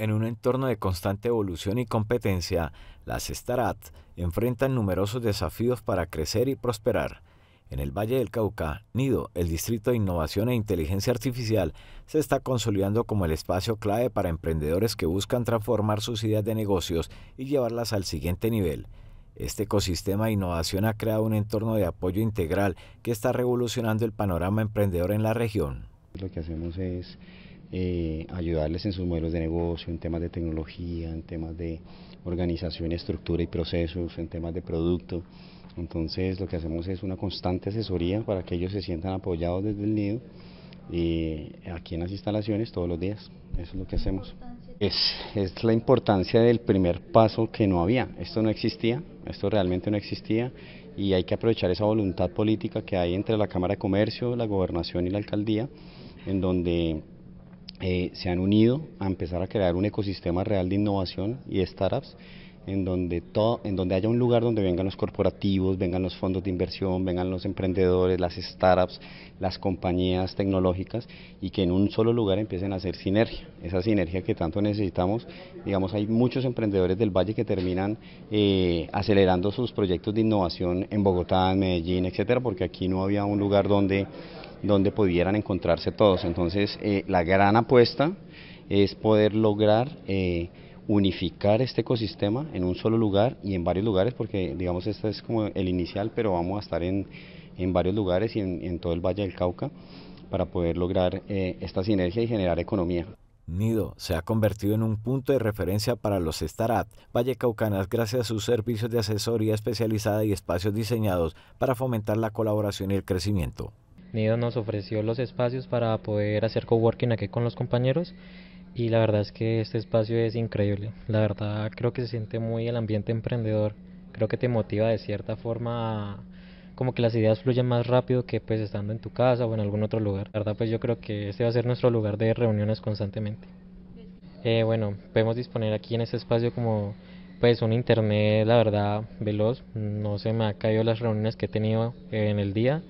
en un entorno de constante evolución y competencia, las Starat enfrentan numerosos desafíos para crecer y prosperar. En el Valle del Cauca, Nido, el Distrito de Innovación e Inteligencia Artificial, se está consolidando como el espacio clave para emprendedores que buscan transformar sus ideas de negocios y llevarlas al siguiente nivel. Este ecosistema de innovación ha creado un entorno de apoyo integral que está revolucionando el panorama emprendedor en la región. Lo que hacemos es eh, ayudarles en sus modelos de negocio, en temas de tecnología, en temas de organización, estructura y procesos, en temas de producto. Entonces lo que hacemos es una constante asesoría para que ellos se sientan apoyados desde el nido y eh, aquí en las instalaciones todos los días. Eso es lo que hacemos. Es, es la importancia del primer paso que no había. Esto no existía, esto realmente no existía y hay que aprovechar esa voluntad política que hay entre la Cámara de Comercio, la Gobernación y la Alcaldía, en donde eh, se han unido a empezar a crear un ecosistema real de innovación y startups en donde, todo, en donde haya un lugar donde vengan los corporativos, vengan los fondos de inversión, vengan los emprendedores, las startups, las compañías tecnológicas y que en un solo lugar empiecen a hacer sinergia, esa sinergia que tanto necesitamos. Digamos, hay muchos emprendedores del Valle que terminan eh, acelerando sus proyectos de innovación en Bogotá, en Medellín, etcétera, porque aquí no había un lugar donde donde pudieran encontrarse todos. Entonces, eh, la gran apuesta es poder lograr eh, unificar este ecosistema en un solo lugar y en varios lugares, porque digamos este es como el inicial, pero vamos a estar en, varios lugares y en, todo el Valle del Cauca para poder lograr eh, esta sinergia y generar economía. Nido se ha convertido en un punto de referencia para los Starat Vallecaucanas gracias a sus servicios de asesoría especializada y espacios diseñados para fomentar la colaboración y el crecimiento. Nido nos ofreció los espacios para poder hacer coworking aquí con los compañeros y la verdad es que este espacio es increíble. La verdad creo que se siente muy el ambiente emprendedor. Creo que te motiva de cierta forma como que las ideas fluyen más rápido que pues estando en tu casa o en algún otro lugar. La verdad pues yo creo que este va a ser nuestro lugar de reuniones constantemente. Eh, bueno, podemos disponer aquí en este espacio como pues un internet la verdad veloz. No se me ha caído las reuniones que he tenido en el día.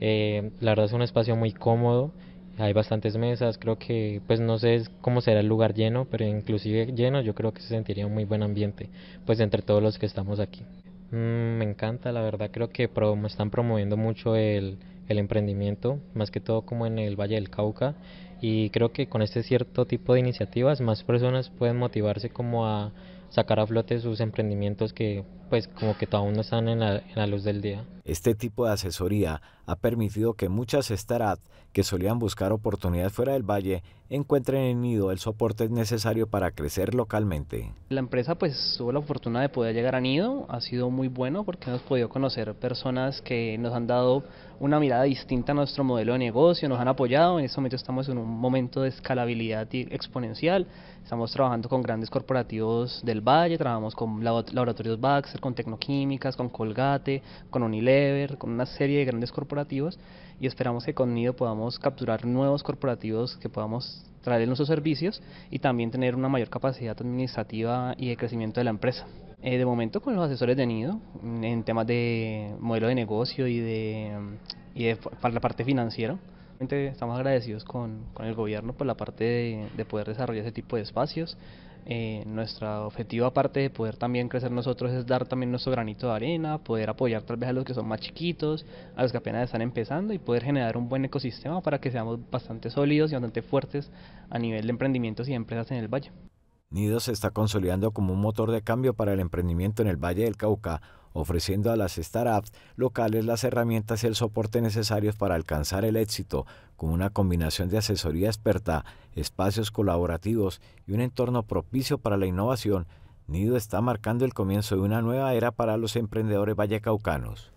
Eh, la verdad es un espacio muy cómodo, hay bastantes mesas, creo que pues no sé cómo será el lugar lleno, pero inclusive lleno yo creo que se sentiría un muy buen ambiente, pues entre todos los que estamos aquí. Mm, me encanta, la verdad creo que están promoviendo mucho el, el emprendimiento, más que todo como en el Valle del Cauca. Y creo que con este cierto tipo de iniciativas más personas pueden motivarse como a sacar a flote sus emprendimientos que pues como que todavía no están en la, luz del día. Este tipo de asesoría ha permitido que muchas startups que solían buscar oportunidades fuera del valle encuentren en Nido el soporte necesario para crecer localmente. La empresa pues tuvo la fortuna de poder llegar a Nido, ha sido muy bueno porque hemos podido conocer personas que nos han dado una mirada distinta a nuestro modelo de negocio, nos han apoyado, en este momento estamos en un momento de escalabilidad exponencial, estamos trabajando con grandes corporativos del Valle, trabajamos con laboratorios Baxter, con Tecnoquímicas, con Colgate, con Unilever, con una serie de grandes corporativos y esperamos que con Nido podamos capturar nuevos corporativos que podamos traer en nuestros servicios y también tener una mayor capacidad administrativa y de crecimiento de la empresa. Eh, de momento con los asesores de Nido mm, en temas de modelo de negocio y de, para la parte financiera. Estamos agradecidos con, con el gobierno por la parte de, poder desarrollar ese tipo de espacios. Eh, nuestro objetivo aparte de poder también crecer nosotros es dar también nuestro granito de arena, poder apoyar tal vez a los que son más chiquitos, a los que apenas están empezando y poder generar un buen ecosistema para que seamos bastante sólidos y bastante fuertes a nivel de emprendimientos y empresas en el valle. Nido se está consolidando como un motor de cambio para el emprendimiento en el Valle del Cauca, ofreciendo a las startups locales las herramientas y el soporte necesarios para alcanzar el éxito, con una combinación de asesoría experta, espacios colaborativos y un entorno propicio para la innovación. Nido está marcando el comienzo de una nueva era para los emprendedores vallecaucanos.